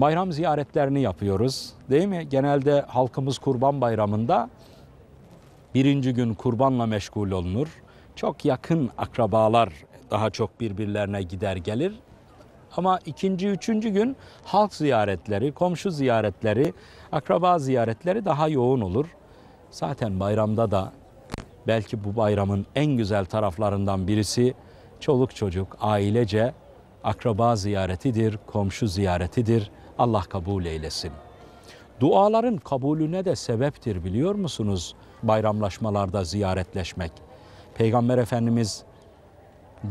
bayram ziyaretlerini yapıyoruz. Değil mi? Genelde halkımız kurban bayramında birinci gün kurbanla meşgul olunur. Çok yakın akrabalar daha çok birbirlerine gider gelir. Ama ikinci, üçüncü gün halk ziyaretleri, komşu ziyaretleri, akraba ziyaretleri daha yoğun olur. Zaten bayramda da belki bu bayramın en güzel taraflarından birisi çoluk çocuk, ailece akraba ziyaretidir, komşu ziyaretidir. Allah kabul eylesin. Duaların kabulüne de sebeptir biliyor musunuz? Bayramlaşmalarda ziyaretleşmek. Peygamber Efendimiz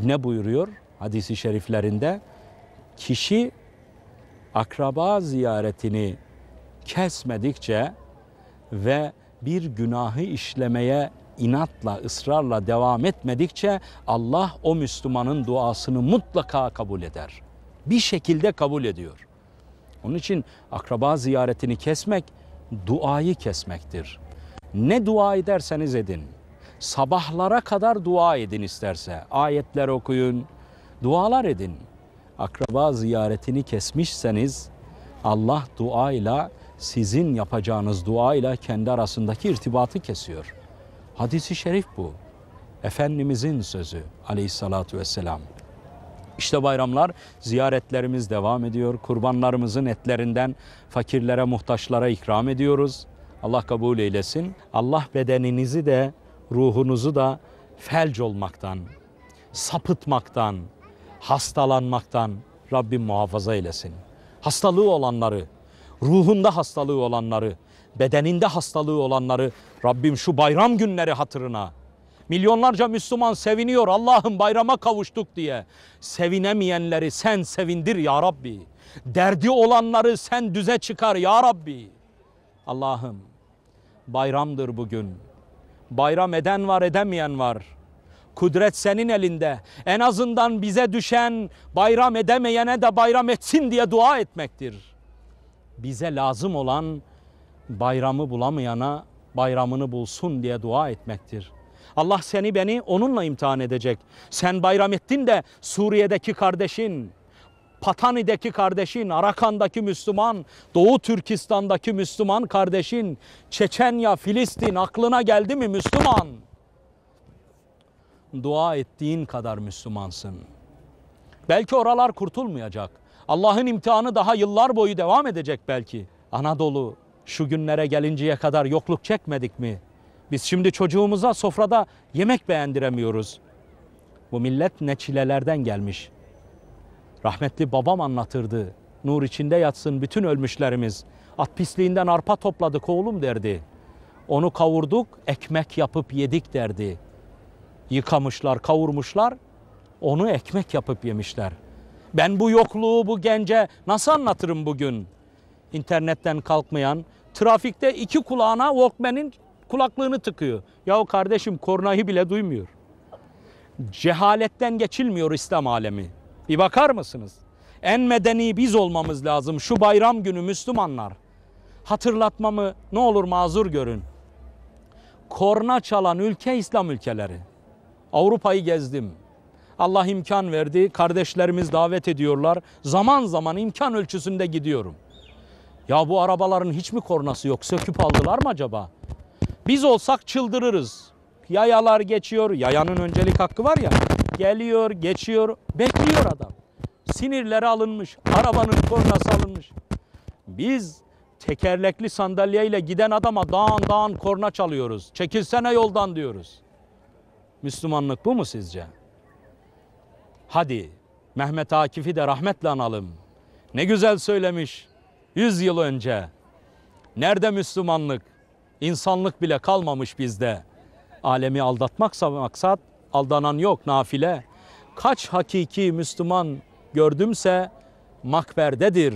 ne buyuruyor hadisi şeriflerinde? Kişi akraba ziyaretini kesmedikçe ve bir günahı işlemeye inatla, ısrarla devam etmedikçe Allah o Müslümanın duasını mutlaka kabul eder. Bir şekilde kabul ediyor. Onun için akraba ziyaretini kesmek duayı kesmektir. Ne dua ederseniz edin. Sabahlara kadar dua edin isterse. Ayetler okuyun, dualar edin. Akraba ziyaretini kesmişseniz Allah duayla sizin yapacağınız duayla kendi arasındaki irtibatı kesiyor. Hadisi şerif bu. Efendimizin sözü aleyhissalatu vesselam. İşte bayramlar ziyaretlerimiz devam ediyor. Kurbanlarımızın etlerinden fakirlere, muhtaçlara ikram ediyoruz. Allah kabul eylesin. Allah bedeninizi de ruhunuzu da felç olmaktan, sapıtmaktan, hastalanmaktan Rabbim muhafaza eylesin. Hastalığı olanları, ruhunda hastalığı olanları, bedeninde hastalığı olanları Rabbim şu bayram günleri hatırına Milyonlarca Müslüman seviniyor Allah'ım bayrama kavuştuk diye. Sevinemeyenleri sen sevindir ya Rabbi. Derdi olanları sen düze çıkar ya Rabbi. Allah'ım bayramdır bugün. Bayram eden var edemeyen var. Kudret senin elinde. En azından bize düşen bayram edemeyene de bayram etsin diye dua etmektir. Bize lazım olan bayramı bulamayana bayramını bulsun diye dua etmektir. Allah seni beni onunla imtihan edecek. Sen Bayramettin de Suriye'deki kardeşin, Patani'deki kardeşin, Arakan'daki Müslüman, Doğu Türkistan'daki Müslüman kardeşin, Çeçenya, Filistin aklına geldi mi Müslüman? Dua ettiğin kadar Müslümansın. Belki oralar kurtulmayacak. Allah'ın imtihanı daha yıllar boyu devam edecek belki. Anadolu şu günlere gelinceye kadar yokluk çekmedik mi? Biz şimdi çocuğumuza sofrada yemek beğendiremiyoruz. Bu millet ne çilelerden gelmiş. Rahmetli babam anlatırdı. Nur içinde yatsın bütün ölmüşlerimiz. At pisliğinden arpa topladık oğlum derdi. Onu kavurduk, ekmek yapıp yedik derdi. Yıkamışlar, kavurmuşlar, onu ekmek yapıp yemişler. Ben bu yokluğu bu gence nasıl anlatırım bugün? İnternetten kalkmayan, trafikte iki kulağına Walkman'in kulaklığını tıkıyor. Yahu kardeşim kornayı bile duymuyor. Cehaletten geçilmiyor İslam alemi. Bir bakar mısınız? En medeni biz olmamız lazım. Şu bayram günü Müslümanlar. Hatırlatmamı ne olur mazur görün. Korna çalan ülke İslam ülkeleri. Avrupa'yı gezdim. Allah imkan verdi. Kardeşlerimiz davet ediyorlar. Zaman zaman imkan ölçüsünde gidiyorum. Ya bu arabaların hiç mi kornası yok? Söküp aldılar mı acaba? Biz olsak çıldırırız. Yayalar geçiyor. Yayanın öncelik hakkı var ya. Geliyor, geçiyor. Bekliyor adam. Sinirleri alınmış. Arabanın kornası alınmış. Biz tekerlekli sandalyeyle giden adama dağın dağın korna çalıyoruz. Çekilsene yoldan diyoruz. Müslümanlık bu mu sizce? Hadi Mehmet Akif'i de rahmetle analım. Ne güzel söylemiş. Yüz yıl önce. Nerede Müslümanlık? İnsanlık bile kalmamış bizde. Alemi aldatmaksa maksat, aldanan yok nafile. Kaç hakiki Müslüman gördümse makberdedir.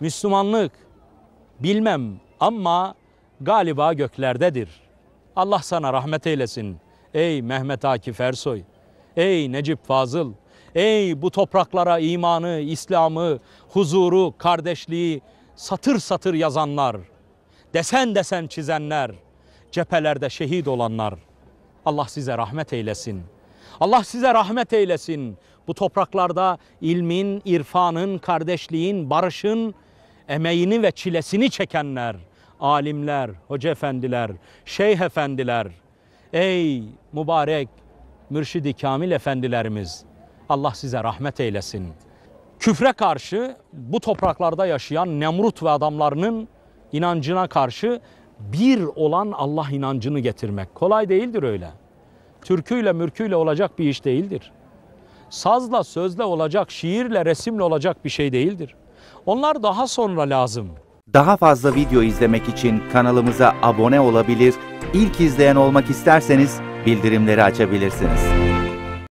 Müslümanlık bilmem ama galiba göklerdedir. Allah sana rahmet eylesin. Ey Mehmet Akif Ersoy, ey Necip Fazıl, ey bu topraklara imanı, İslam'ı, huzuru, kardeşliği satır satır yazanlar.'' desen desen çizenler, cephelerde şehit olanlar. Allah size rahmet eylesin. Allah size rahmet eylesin. Bu topraklarda ilmin, irfanın, kardeşliğin, barışın emeğini ve çilesini çekenler, alimler, hoca efendiler, şeyh efendiler, ey mübarek mürşidi kamil efendilerimiz, Allah size rahmet eylesin. Küfre karşı bu topraklarda yaşayan Nemrut ve adamlarının inancına karşı bir olan Allah inancını getirmek. Kolay değildir öyle. Türküyle mürküyle olacak bir iş değildir. Sazla sözle olacak, şiirle resimle olacak bir şey değildir. Onlar daha sonra lazım. Daha fazla video izlemek için kanalımıza abone olabilir, ilk izleyen olmak isterseniz bildirimleri açabilirsiniz.